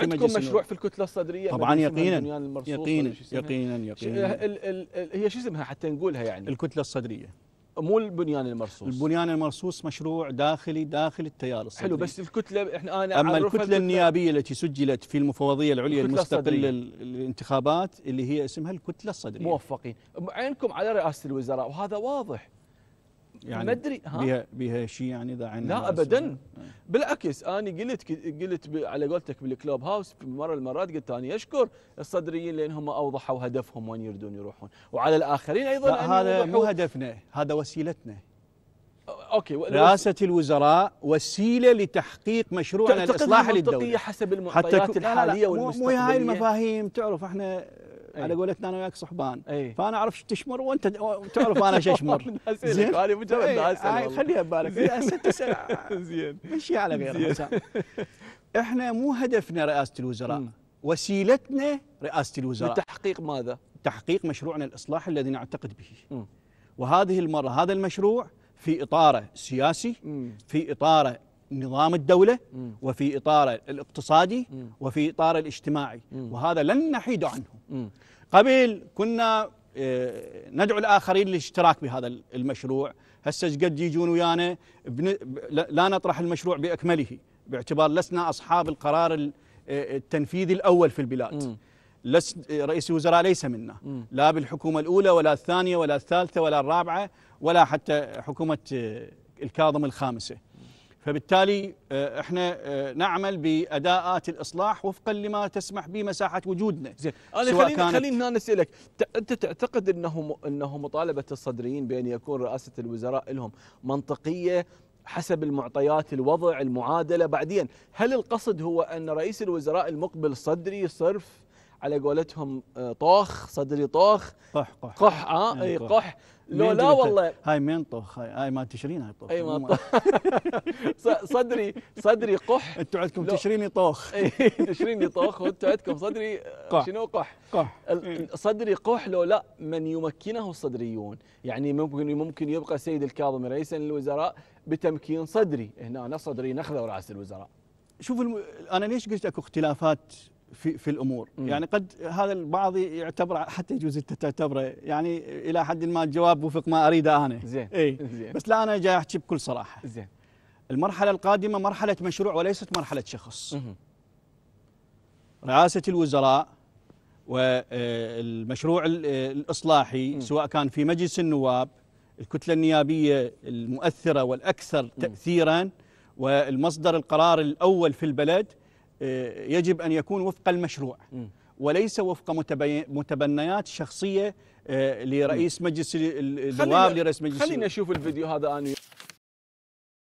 عندكم مشروع في الكتله الصدريه طبعا يقينا يقينا يقينا يقينا ال ال ال هي شو اسمها حتى نقولها يعني الكتله الصدريه مو البنيان المرصوص البنيان المرصوص مشروع داخلي داخل التيار الصدري حلو بس الكتله احنا انا اما الكتله النيابيه التي سجلت في المفوضيه العليا المستقله للانتخابات اللي هي اسمها الكتله الصدريه موفقين عينكم على رئاسه الوزراء وهذا واضح يعني ما ادري بها بها شيء يعني اذا عندنا لا ابدا بالعكس انا قلت قلت على قولتك بالكلوب هاوس مره المرات قلت انا اشكر الصدريين لان هم اوضحوا هدفهم وين يريدون يروحون وعلى الاخرين ايضا لا هذا مو هدفنا هذا وسيلتنا اوكي رئاسه الوزراء وسيله لتحقيق مشروعنا الاصلاح للدوله حسب المعطيات الحاليه والمستقبليه مو هاي المفاهيم تعرف احنا أي. على قولتنا انا وياك صحبان أي. فانا اعرف شو تشمر وانت تعرف انا شو اشمر زين انا مجرد اسال إيه، آه، خليها ببالك هسه زين مشي على غيرها آه. احنا مو هدفنا رئاسه الوزراء م. وسيلتنا رئاسه الوزراء لتحقيق ماذا؟ تحقيق مشروعنا الاصلاح الذي نعتقد به م. وهذه المره هذا المشروع في اطاره سياسي م. في اطاره نظام الدولة وفي إطاره الاقتصادي وفي إطاره الاجتماعي وهذا لن نحيد عنه قبل كنا آه، ندعو الآخرين للاشتراك بهذا المشروع هسه قد يجون ويانا لا نطرح المشروع بأكمله باعتبار لسنا أصحاب القرار آه، التنفيذي الأول في البلاد لس رئيس الوزراء ليس منا لا بالحكومة الأولى ولا الثانية ولا الثالثة ولا الرابعة ولا حتى حكومة آه، الكاظم الخامسة فبالتالي آه، احنا آه، نعمل باداءات الاصلاح وفقا لما تسمح به مساحه وجودنا زين انا خليني خليني انا اسالك انت تعتقد انه انه مطالبه الصدريين بان يكون رئاسه الوزراء لهم منطقيه حسب المعطيات الوضع المعادله بعدين هل القصد هو ان رئيس الوزراء المقبل صدري صرف على قولتهم آه، طوخ صدري طوخ قح قح قح اه يعني اي قح لو لا والله هاي مين طوخ هاي, هاي ما تشرين هاي طوخ اي ما طوخ صدري صدري قح انتم عندكم طوخ اي تشريني طوخ إيه، وانتم عندكم صدري قح شنو قح قح إيه. صدري قح لو لا من يمكنه الصدريون يعني ممكن ممكن يبقى السيد الكاظم رئيسا للوزراء بتمكين صدري هنا صدري نخذه راس الوزراء شوف الم... انا ليش قلت اكو اختلافات في في الامور مم. يعني قد هذا البعض يعتبر حتى يجوز انت تعتبره يعني الى حد ما الجواب وفق ما اريده انا زين اي زين بس لا انا جاي احكي بكل صراحه زين المرحله القادمه مرحله مشروع وليست مرحله شخص مم. رئاسه الوزراء والمشروع الاصلاحي مم. سواء كان في مجلس النواب الكتله النيابيه المؤثره والاكثر تاثيرا والمصدر القرار الاول في البلد آه، يجب أن يكون وفق المشروع وليس وفق متبنيات شخصية آه، لرئيس مجلس النواب لرئيس مجلس خلينا نشوف الفيديو هذا أنا